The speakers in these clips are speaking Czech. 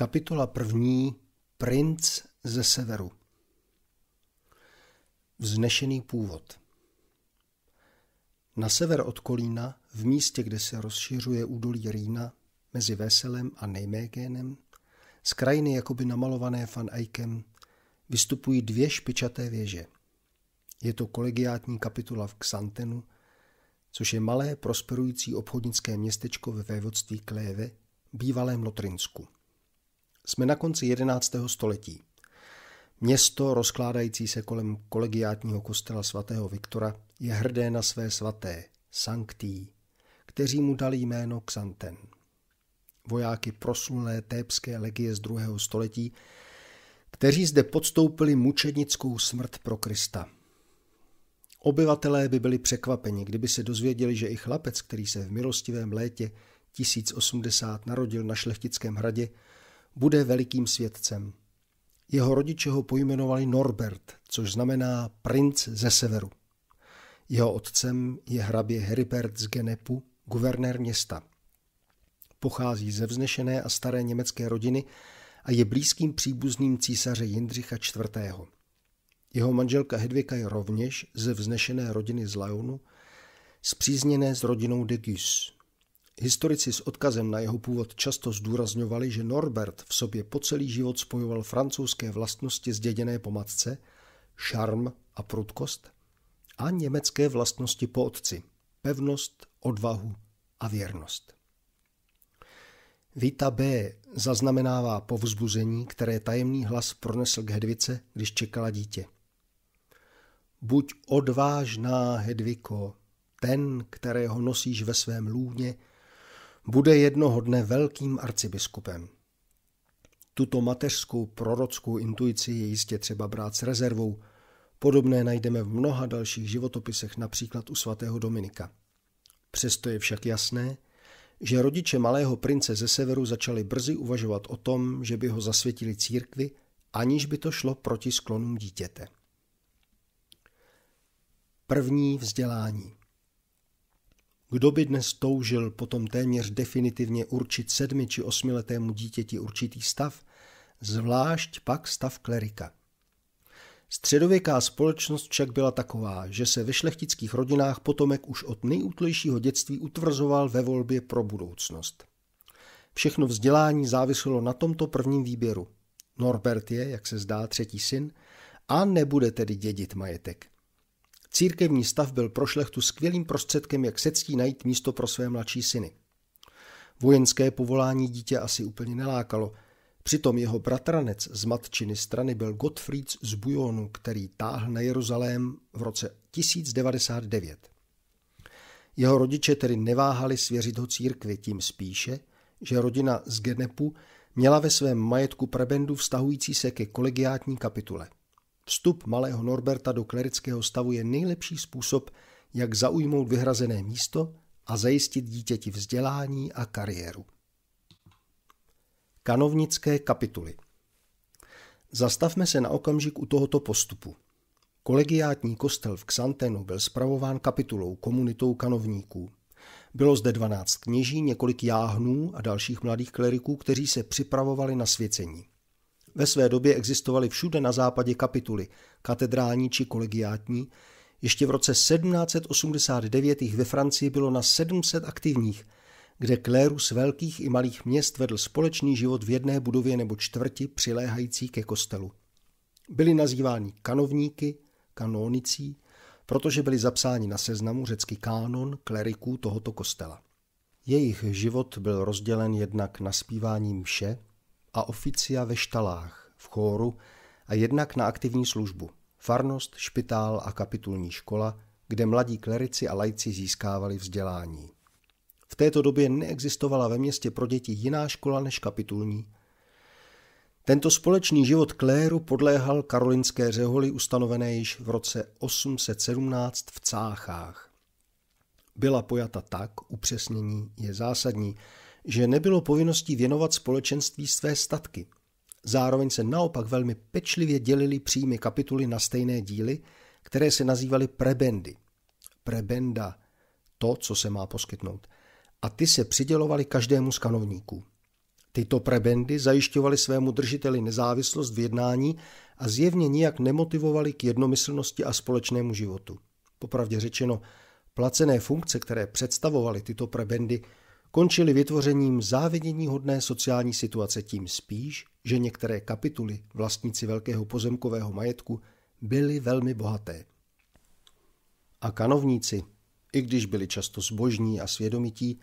Kapitola první Princ ze severu Vznešený původ Na sever od Kolína, v místě, kde se rozšiřuje údolí Rýna, mezi Veselem a Nejmégénem, z krajiny jakoby namalované Van Eyckem, vystupují dvě špičaté věže. Je to kolegiátní kapitula v Xantenu, což je malé prosperující obchodnické městečko ve vévodství Kléve, bývalém Lotrinsku. Jsme na konci 11. století. Město, rozkládající se kolem kolegiátního kostela svatého Viktora, je hrdé na své svaté, sanktí, kteří mu dali jméno Xanten. Vojáky proslulé tépské legie z 2. století, kteří zde podstoupili mučednickou smrt pro Krista. Obyvatelé by byli překvapeni, kdyby se dozvěděli, že i chlapec, který se v milostivém létě 1080 narodil na šlechtickém hradě, bude velikým světcem. Jeho rodiče ho pojmenovali Norbert, což znamená princ ze severu. Jeho otcem je hrabě Heribert z Genepu, guvernér města. Pochází ze vznešené a staré německé rodiny a je blízkým příbuzným císaře Jindřicha IV. Jeho manželka Hedvika je rovněž ze vznešené rodiny z Lyonu, spřízněné s rodinou de Gus. Historici s odkazem na jeho původ často zdůrazňovali, že Norbert v sobě po celý život spojoval francouzské vlastnosti zděděné po matce, šarm a prudkost, a německé vlastnosti po otci, pevnost, odvahu a věrnost. Vita B. zaznamenává povzbuzení, které tajemný hlas pronesl k Hedvice, když čekala dítě. Buď odvážná, Hedviko, ten, kterého nosíš ve svém lůně, bude jednoho dne velkým arcibiskupem. Tuto mateřskou prorockou intuici je jistě třeba brát s rezervou. Podobné najdeme v mnoha dalších životopisech, například u svatého Dominika. Přesto je však jasné, že rodiče malého prince ze severu začali brzy uvažovat o tom, že by ho zasvětili církvi, aniž by to šlo proti sklonům dítěte. První vzdělání kdo by dnes toužil potom téměř definitivně určit sedmi či osmiletému dítěti určitý stav, zvlášť pak stav klerika? Středověká společnost však byla taková, že se ve šlechtických rodinách potomek už od nejútlejšího dětství utvrzoval ve volbě pro budoucnost. Všechno vzdělání záviselo na tomto prvním výběru. Norbert je, jak se zdá, třetí syn a nebude tedy dědit majetek. Církevní stav byl pro šlechtu skvělým prostředkem, jak se ctí najít místo pro své mladší syny. Vojenské povolání dítě asi úplně nelákalo. Přitom jeho bratranec z matčiny strany byl Gottfried z Bujonu, který táhl na Jeruzalém v roce 1099. Jeho rodiče tedy neváhali svěřit ho církvi, tím spíše, že rodina z Genepu měla ve svém majetku prebendu vztahující se ke kolegiátní kapitule – Vstup malého Norberta do klerického stavu je nejlepší způsob, jak zaujmout vyhrazené místo a zajistit dítěti vzdělání a kariéru. Kanovnické kapituly Zastavme se na okamžik u tohoto postupu. Kolegiátní kostel v Xantenu byl spravován kapitulou komunitou kanovníků. Bylo zde 12 kněží, několik jáhnů a dalších mladých kleriků, kteří se připravovali na svěcení. Ve své době existovaly všude na západě kapituly, katedrální či kolegiátní. Ještě v roce 1789 jich ve Francii bylo na 700 aktivních, kde klérus velkých i malých měst vedl společný život v jedné budově nebo čtvrti přiléhající ke kostelu. Byli nazýváni kanovníky, kanonicí, protože byli zapsáni na seznamu řecký kánon kleriků tohoto kostela. Jejich život byl rozdělen jednak na zpívání mše, a oficia ve štalách, v chóru a jednak na aktivní službu, farnost, špitál a kapitulní škola, kde mladí klerici a lajci získávali vzdělání. V této době neexistovala ve městě pro děti jiná škola než kapitulní. Tento společný život kléru podléhal karolinské řeholi ustanovené již v roce 817 v Cáchách. Byla pojata tak, upřesnění je zásadní, že nebylo povinností věnovat společenství své statky. Zároveň se naopak velmi pečlivě dělili příjmy kapituly na stejné díly, které se nazývaly prebendy. Prebenda, to, co se má poskytnout. A ty se přidělovaly každému z kanovníků. Tyto prebendy zajišťovaly svému držiteli nezávislost v jednání a zjevně nijak nemotivovaly k jednomyslnosti a společnému životu. Popravdě řečeno, placené funkce, které představovaly tyto prebendy, končily vytvořením záviděníhodné sociální situace tím spíš, že některé kapituly vlastníci velkého pozemkového majetku byly velmi bohaté. A kanovníci, i když byli často zbožní a svědomití,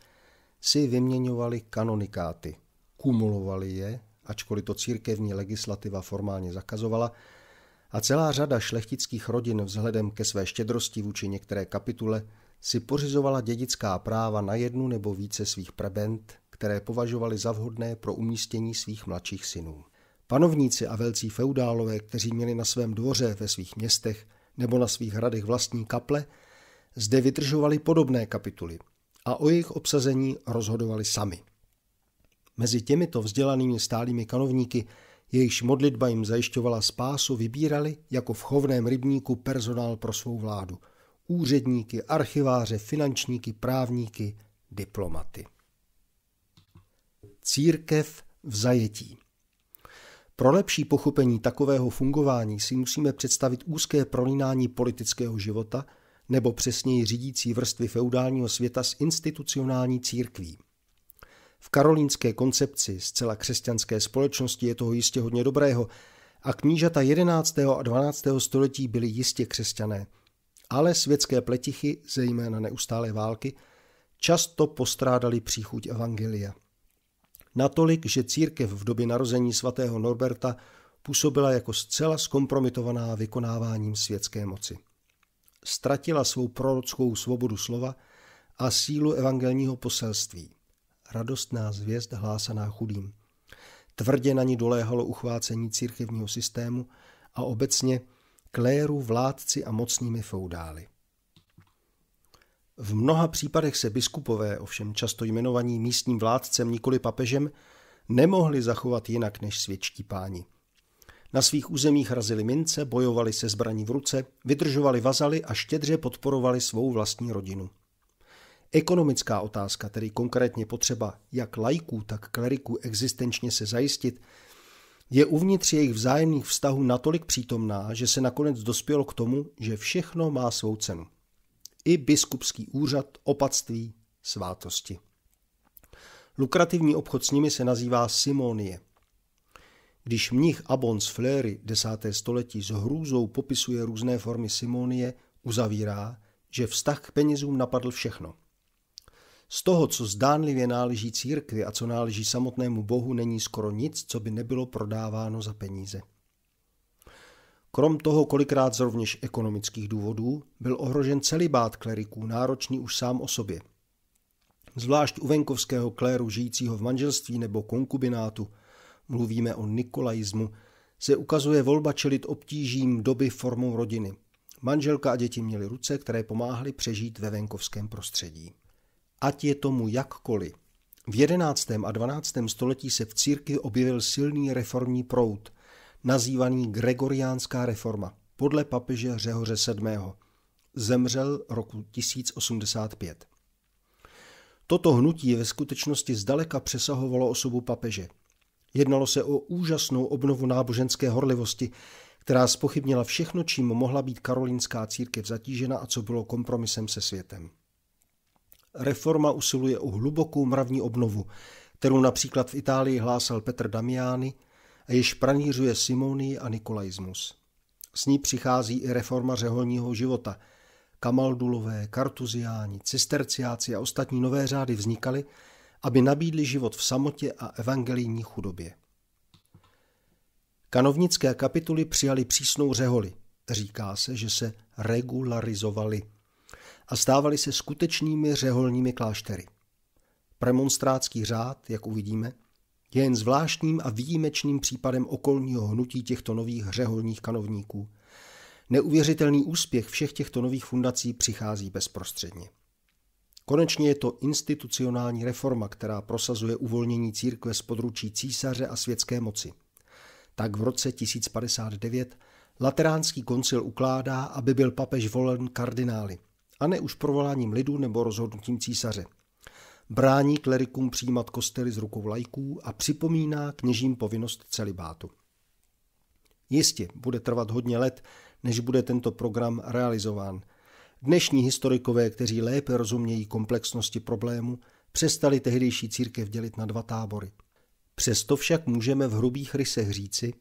si vyměňovali kanonikáty, kumulovali je, ačkoliv to církevní legislativa formálně zakazovala, a celá řada šlechtických rodin vzhledem ke své štědrosti vůči některé kapitule si pořizovala dědická práva na jednu nebo více svých prebend, které považovali za vhodné pro umístění svých mladších synů. Panovníci a velcí feudálové, kteří měli na svém dvoře, ve svých městech nebo na svých hradech vlastní kaple, zde vytržovali podobné kapituly a o jejich obsazení rozhodovali sami. Mezi těmito vzdělanými stálými kanovníky, jejichž modlitba jim zajišťovala spásu, vybírali jako v chovném rybníku personál pro svou vládu – úředníky, archiváře, finančníky, právníky, diplomaty. Církev v zajetí. Pro lepší pochopení takového fungování si musíme představit úzké prolínání politického života, nebo přesněji řídící vrstvy feudálního světa s institucionální církví. V karolínské koncepci zcela křesťanské společnosti je toho jistě hodně dobrého a knížata 11. a 12. století byli jistě křesťané – ale světské pletichy, zejména neustálé války, často postrádali příchuť evangelia. Natolik, že církev v době narození svatého Norberta působila jako zcela zkompromitovaná vykonáváním světské moci. Ztratila svou prorockou svobodu slova a sílu evangelního poselství. Radostná zvěst hlásaná chudým. Tvrdě na ní doléhalo uchvácení církevního systému a obecně – kléru, vládci a mocnými feudály. V mnoha případech se biskupové, ovšem často jmenovaní místním vládcem, nikoli papežem, nemohli zachovat jinak než svědčtí páni. Na svých územích razili mince, bojovali se zbraní v ruce, vydržovali vazaly a štědře podporovali svou vlastní rodinu. Ekonomická otázka, tedy konkrétně potřeba jak lajků, tak kleriků existenčně se zajistit, je uvnitř jejich vzájemných vztahů natolik přítomná, že se nakonec dospělo k tomu, že všechno má svou cenu. I biskupský úřad, opatství, svátosti. Lukrativní obchod s nimi se nazývá Simonie. Když mnich z Fléry 10. století s hrůzou popisuje různé formy Simonie, uzavírá, že vztah k penězům napadl všechno – z toho, co zdánlivě náleží církvi a co náleží samotnému Bohu, není skoro nic, co by nebylo prodáváno za peníze. Krom toho kolikrát z rovněž ekonomických důvodů byl ohrožen celý bát kleriků, náročný už sám o sobě. Zvlášť u venkovského kléru žijícího v manželství nebo konkubinátu, mluvíme o nikolajismu, se ukazuje volba čelit obtížím doby formou rodiny. Manželka a děti měly ruce, které pomáhaly přežít ve venkovském prostředí. Ať je tomu jakkoliv. V 11. a 12. století se v církvi objevil silný reformní proud, nazývaný Gregoriánská reforma, podle papeže Řehoře VII. Zemřel roku 1085. Toto hnutí ve skutečnosti zdaleka přesahovalo osobu papeže. Jednalo se o úžasnou obnovu náboženské horlivosti, která spochybnila všechno, čím mohla být karolínská církev zatížena a co bylo kompromisem se světem reforma usiluje o hlubokou mravní obnovu, kterou například v Itálii hlásal Petr Damiani a jež pranířuje Simonii a Nikolaismus. S ní přichází i reforma řeholního života. Kamaldulové, kartuziáni, cisterciáci a ostatní nové řády vznikaly, aby nabídli život v samotě a evangelijní chudobě. Kanovnické kapituly přijali přísnou řeholi. Říká se, že se regularizovali a stávaly se skutečnými řeholními kláštery. Premonstrátský řád, jak uvidíme, je jen zvláštním a výjimečným případem okolního hnutí těchto nových řeholních kanovníků. Neuvěřitelný úspěch všech těchto nových fundací přichází bezprostředně. Konečně je to institucionální reforma, která prosazuje uvolnění církve z područí císaře a světské moci. Tak v roce 1059 Lateránský koncil ukládá, aby byl papež volen kardinály, a ne už provoláním lidu nebo rozhodnutím císaře. Brání klerikům přijímat kostely z rukou lajků a připomíná kněžím povinnost celibátu. Jistě bude trvat hodně let, než bude tento program realizován. Dnešní historikové, kteří lépe rozumějí komplexnosti problému, přestali tehdejší církev dělit na dva tábory. Přesto však můžeme v hrubých rysech říci,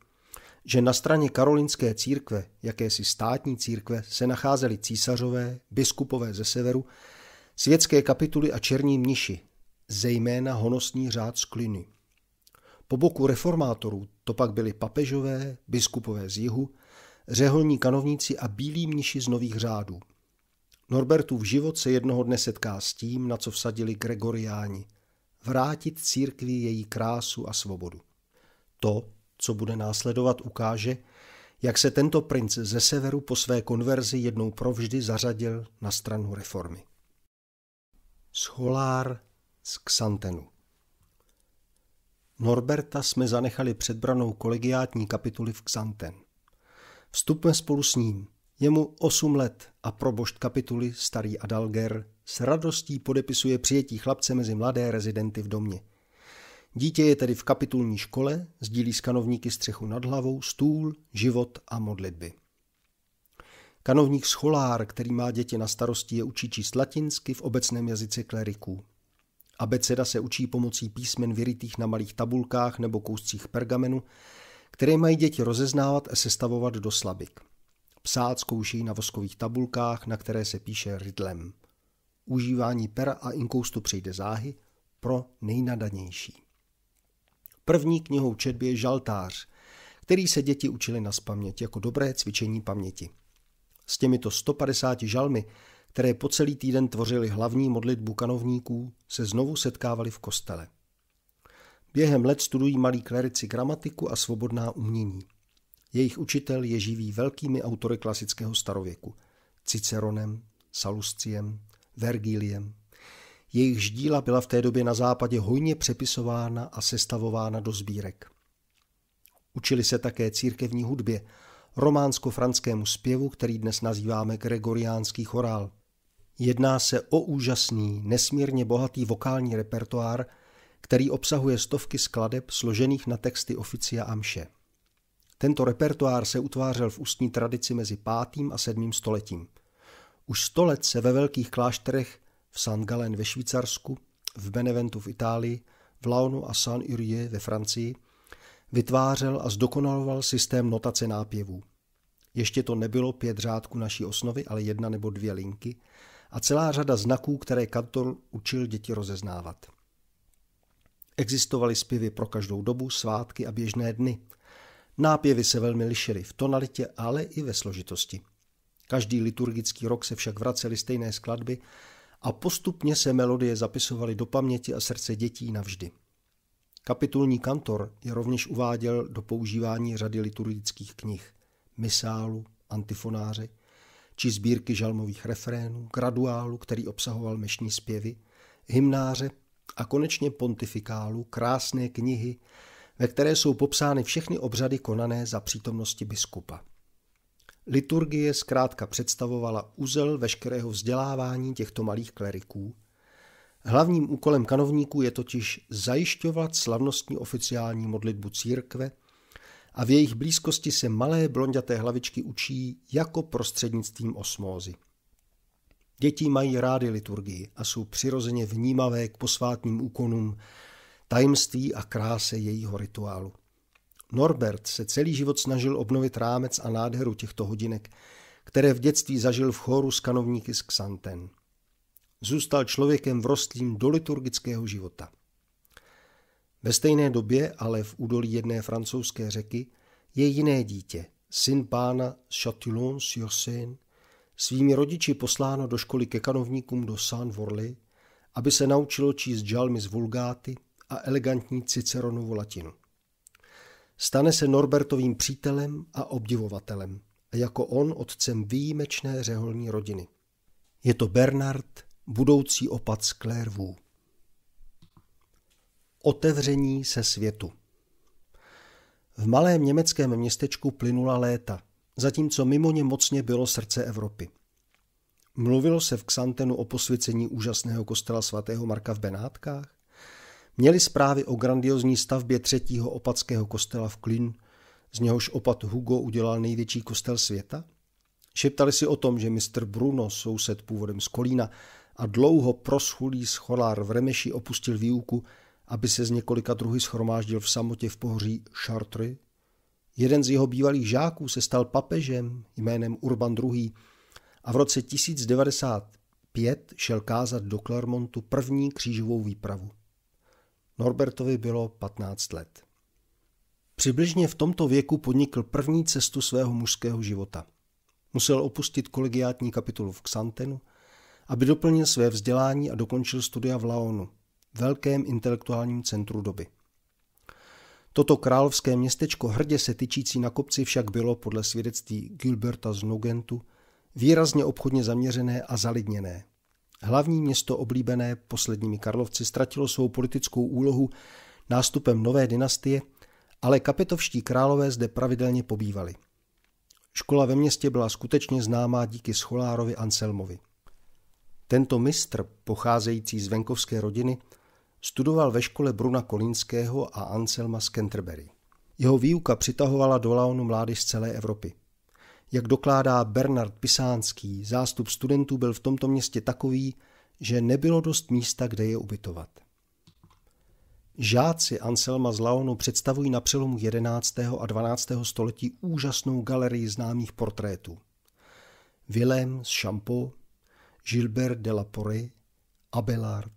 že na straně karolinské církve, jakési státní církve, se nacházeli císařové, biskupové ze severu, světské kapituly a černí mniši, zejména honosní řád z Kliny. Po boku reformátorů to pak byli papežové, biskupové z jihu, řeholní kanovníci a bílí mniši z nových řádů. Norbertův život se jednoho dne setká s tím, na co vsadili Gregoriáni. Vrátit církvi její krásu a svobodu. To co bude následovat, ukáže, jak se tento princ ze severu po své konverzi jednou provždy zařadil na stranu reformy. Scholár z Xantenu Norberta jsme zanechali před branou kolegiátní kapituly v Xanten. Vstupme spolu s ním. Je mu 8 let a probošt kapituly, starý Adalger, s radostí podepisuje přijetí chlapce mezi mladé rezidenty v domě – Dítě je tedy v kapitulní škole, sdílí s kanovníky střechu nad hlavou, stůl, život a modlitby. Kanovník scholár, který má děti na starosti, je učí číst latinsky v obecném jazyce kleriků. Abeceda se učí pomocí písmen vyrytých na malých tabulkách nebo kouscích pergamenu, které mají děti rozeznávat a sestavovat do slabik. Psát zkouší na voskových tabulkách, na které se píše rydlem. Užívání pera a inkoustu přijde záhy pro nejnadanější. První knihou četby je Žaltář, který se děti učili na spaměť jako dobré cvičení paměti. S těmito 150 žalmy, které po celý týden tvořily hlavní modlitbu kanovníků, se znovu setkávali v kostele. Během let studují malí klerici gramatiku a svobodná umění. Jejich učitel je živý velkými autory klasického starověku. Ciceronem, Salusciem, Vergiliem, jejichž díla byla v té době na západě hojně přepisována a sestavována do sbírek. Učili se také církevní hudbě, románsko-franskému zpěvu, který dnes nazýváme gregoriánský chorál. Jedná se o úžasný, nesmírně bohatý vokální repertoár, který obsahuje stovky skladeb složených na texty oficia Amše. Tento repertoár se utvářel v ústní tradici mezi 5. a 7. stoletím. Už sto let se ve velkých klášterech v San Gallen ve Švýcarsku, v Beneventu v Itálii, v Launu a Saint-Urie ve Francii, vytvářel a zdokonaloval systém notace nápěvů. Ještě to nebylo pět řádků naší osnovy, ale jedna nebo dvě linky a celá řada znaků, které Kantor učil děti rozeznávat. Existovaly zpěvy pro každou dobu, svátky a běžné dny. Nápěvy se velmi lišily v tonalitě, ale i ve složitosti. Každý liturgický rok se však vracely stejné skladby, a postupně se melodie zapisovaly do paměti a srdce dětí navždy. Kapitulní kantor je rovněž uváděl do používání řady liturgických knih, misálu, antifonáře, či sbírky žalmových refrénů, graduálu, který obsahoval mešní zpěvy, hymnáře a konečně pontifikálu, krásné knihy, ve které jsou popsány všechny obřady konané za přítomnosti biskupa. Liturgie zkrátka představovala úzel veškerého vzdělávání těchto malých kleriků. Hlavním úkolem kanovníků je totiž zajišťovat slavnostní oficiální modlitbu církve a v jejich blízkosti se malé blondaté hlavičky učí jako prostřednictvím osmózy. Děti mají rády liturgii a jsou přirozeně vnímavé k posvátným úkonům, tajemství a kráse jejího rituálu. Norbert se celý život snažil obnovit rámec a nádheru těchto hodinek, které v dětství zažil v chóru s kanovníky z Xanten. Zůstal člověkem vrostlým do liturgického života. Ve stejné době, ale v údolí jedné francouzské řeky, je jiné dítě, syn pána Chatillon sur Seine, svými rodiči posláno do školy ke kanovníkům do saint Vorly, aby se naučilo číst žalmy z vulgáty a elegantní Ciceronovu latinu. Stane se Norbertovým přítelem a obdivovatelem a jako on otcem výjimečné řeholní rodiny. Je to Bernard, budoucí opat z Clairvaux. Otevření se světu V malém německém městečku plynula léta, zatímco mimo ně mocně bylo srdce Evropy. Mluvilo se v Xantenu o posvěcení úžasného kostela svatého Marka v Benátkách? Měli zprávy o grandiozní stavbě třetího opatského kostela v Klin, z něhož opat Hugo udělal největší kostel světa? Šeptali si o tom, že mistr Bruno, soused původem z Kolína a dlouho proschulý scholár v Remeši opustil výuku, aby se z několika druhy schromáždil v samotě v pohoří Chartres. Jeden z jeho bývalých žáků se stal papežem jménem Urban II. a v roce 1095 šel kázat do Clermontu první křížovou výpravu. Norbertovi bylo 15 let. Přibližně v tomto věku podnikl první cestu svého mužského života. Musel opustit kolegiátní kapitolu v Xantenu, aby doplnil své vzdělání a dokončil studia v Laonu, velkém intelektuálním centru doby. Toto královské městečko hrdě se tyčící na kopci však bylo podle svědectví Gilberta z Nogentu výrazně obchodně zaměřené a zalidněné – Hlavní město oblíbené posledními Karlovci ztratilo svou politickou úlohu nástupem nové dynastie, ale kapitovští králové zde pravidelně pobývali. Škola ve městě byla skutečně známá díky scholárovi Anselmovi. Tento mistr, pocházející z venkovské rodiny, studoval ve škole Bruna Kolínského a Anselma z Canterbury. Jeho výuka přitahovala do Laonu mládež z celé Evropy – jak dokládá Bernard Pisánský, zástup studentů byl v tomto městě takový, že nebylo dost místa, kde je ubytovat. Žáci Anselma z Laonu představují na přelomu 11. a 12. století úžasnou galerii známých portrétů. Willem z Champo, Gilbert de la Porée, Abelard.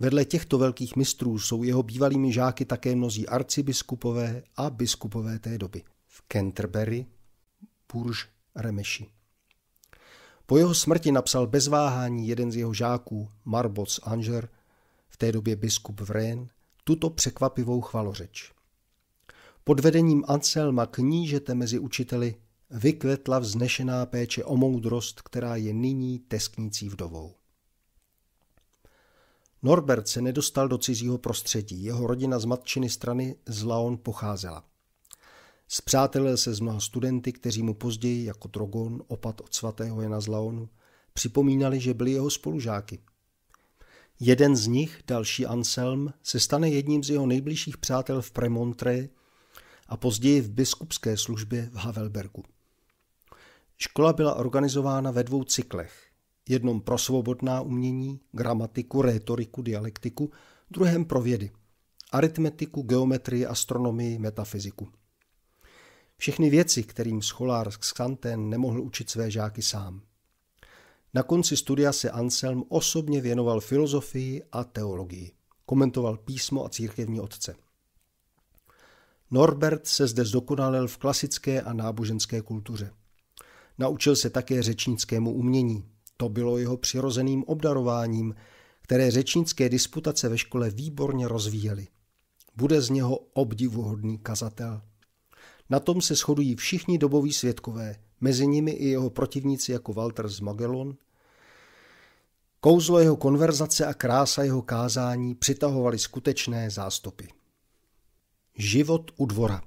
Vedle těchto velkých mistrů jsou jeho bývalými žáky také mnozí arcibiskupové a biskupové té doby. V Canterbury Purž Remeši. Po jeho smrti napsal bez váhání jeden z jeho žáků, Marbots Anger, v té době biskup Vren, tuto překvapivou chvalořeč. Pod vedením Anselma knížete mezi učiteli vykvetla vznešená péče o moudrost, která je nyní tesknící vdovou. Norbert se nedostal do cizího prostředí, jeho rodina z matčiny strany z Laon pocházela. Zpřátelil se s mnoha studenty, kteří mu později, jako Trogon, opat od svatého Jana z Laonu, připomínali, že byli jeho spolužáky. Jeden z nich, další Anselm, se stane jedním z jeho nejbližších přátel v Premontre a později v biskupské službě v Havelbergu. Škola byla organizována ve dvou cyklech. Jednom pro svobodná umění, gramatiku, rétoriku, dialektiku, druhém pro vědy, aritmetiku, geometrii, astronomii, metafyziku – všechny věci, kterým scholár z Xanten nemohl učit své žáky sám. Na konci studia se Anselm osobně věnoval filozofii a teologii. Komentoval písmo a církevní otce. Norbert se zde zdokonalil v klasické a náboženské kultuře. Naučil se také řečnickému umění. To bylo jeho přirozeným obdarováním, které řečnické disputace ve škole výborně rozvíjely. Bude z něho obdivuhodný kazatel. Na tom se shodují všichni doboví světkové, mezi nimi i jeho protivníci jako Walter z Magellan. Kouzlo jeho konverzace a krása jeho kázání přitahovaly skutečné zástupy. Život u dvora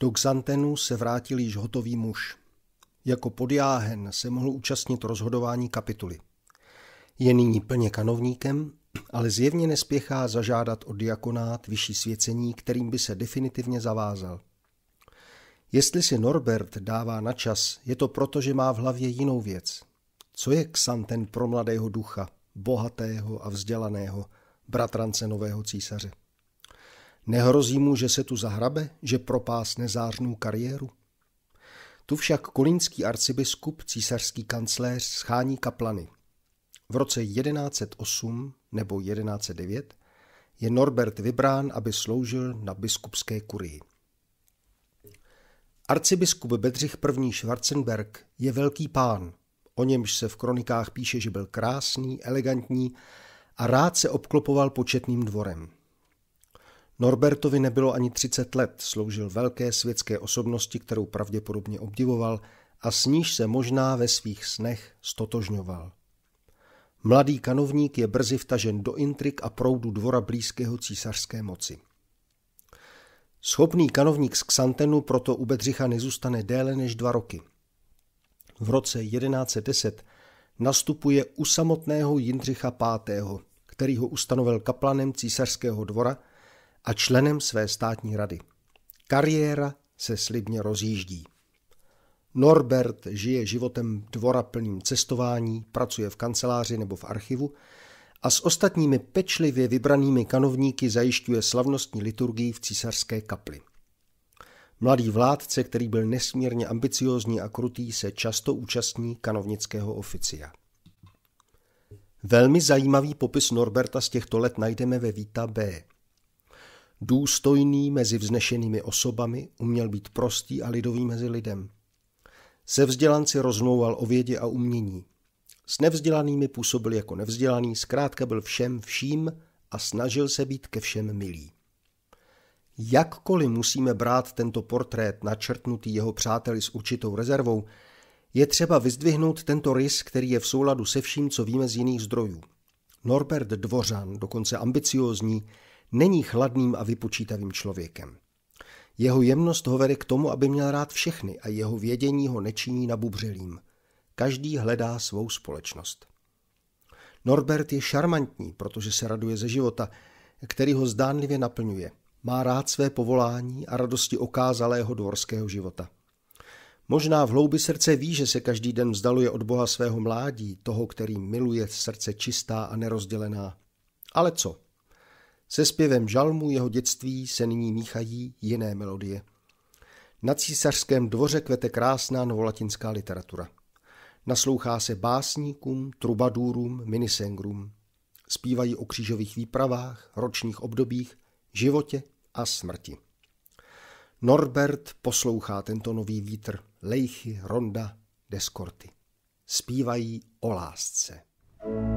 Do Xantenu se vrátil již hotový muž. Jako podjáhen se mohl účastnit rozhodování kapituly. Je nyní plně kanovníkem ale zjevně nespěchá zažádat o diakonát vyšší svěcení, kterým by se definitivně zavázal. Jestli si Norbert dává na čas, je to proto, že má v hlavě jinou věc. Co je ksanten pro mladého ducha, bohatého a vzdělaného, bratrance nového císaře? Nehrozí mu, že se tu zahrabe, že propás nezářnou kariéru? Tu však kolínský arcibiskup, císařský kancléř, schání kaplany – v roce 1108 nebo 1109 je Norbert vybrán, aby sloužil na biskupské kurii. Arcibiskup Bedřich I. Schwarzenberg je velký pán, o němž se v kronikách píše, že byl krásný, elegantní a rád se obklopoval početným dvorem. Norbertovi nebylo ani 30 let, sloužil velké světské osobnosti, kterou pravděpodobně obdivoval a s níž se možná ve svých snech stotožňoval. Mladý kanovník je brzy vtažen do intrik a proudu dvora blízkého císařské moci. Schopný kanovník z Xantenu proto u Bedřicha nezůstane déle než dva roky. V roce 1110 nastupuje u samotného Jindřicha V., který ho ustanovil kaplanem císařského dvora a členem své státní rady. Kariéra se slibně rozjíždí. Norbert žije životem dvora plným cestování, pracuje v kanceláři nebo v archivu a s ostatními pečlivě vybranými kanovníky zajišťuje slavnostní liturgii v císařské kapli. Mladý vládce, který byl nesmírně ambiciózní a krutý, se často účastní kanovnického oficia. Velmi zajímavý popis Norberta z těchto let najdeme ve Vita B. Důstojný mezi vznešenými osobami, uměl být prostý a lidový mezi lidem – se vzdělanci rozmlouval o vědě a umění. S nevzdělanými působil jako nevzdělaný, zkrátka byl všem vším a snažil se být ke všem milý. Jakkoliv musíme brát tento portrét načrtnutý jeho přáteli s určitou rezervou, je třeba vyzdvihnout tento rys, který je v souladu se vším, co víme z jiných zdrojů. Norbert Dvořan, dokonce ambiciózní, není chladným a vypočítavým člověkem. Jeho jemnost ho vede k tomu, aby měl rád všechny a jeho vědění ho nečiní nabubřelým. Každý hledá svou společnost. Norbert je šarmantní, protože se raduje ze života, který ho zdánlivě naplňuje. Má rád své povolání a radosti okázalého dvorského života. Možná v hloubi srdce ví, že se každý den vzdaluje od Boha svého mládí, toho, který miluje srdce čistá a nerozdělená. Ale co? Se zpěvem žalmu jeho dětství se nyní míchají jiné melodie. Na císařském dvoře kvete krásná novolatinská literatura. Naslouchá se básníkům, trubadůrům, minisengrům. Zpívají o křížových výpravách, ročních obdobích, životě a smrti. Norbert poslouchá tento nový vítr, lejchy, ronda, deskorty. Spívají o lásce. thank you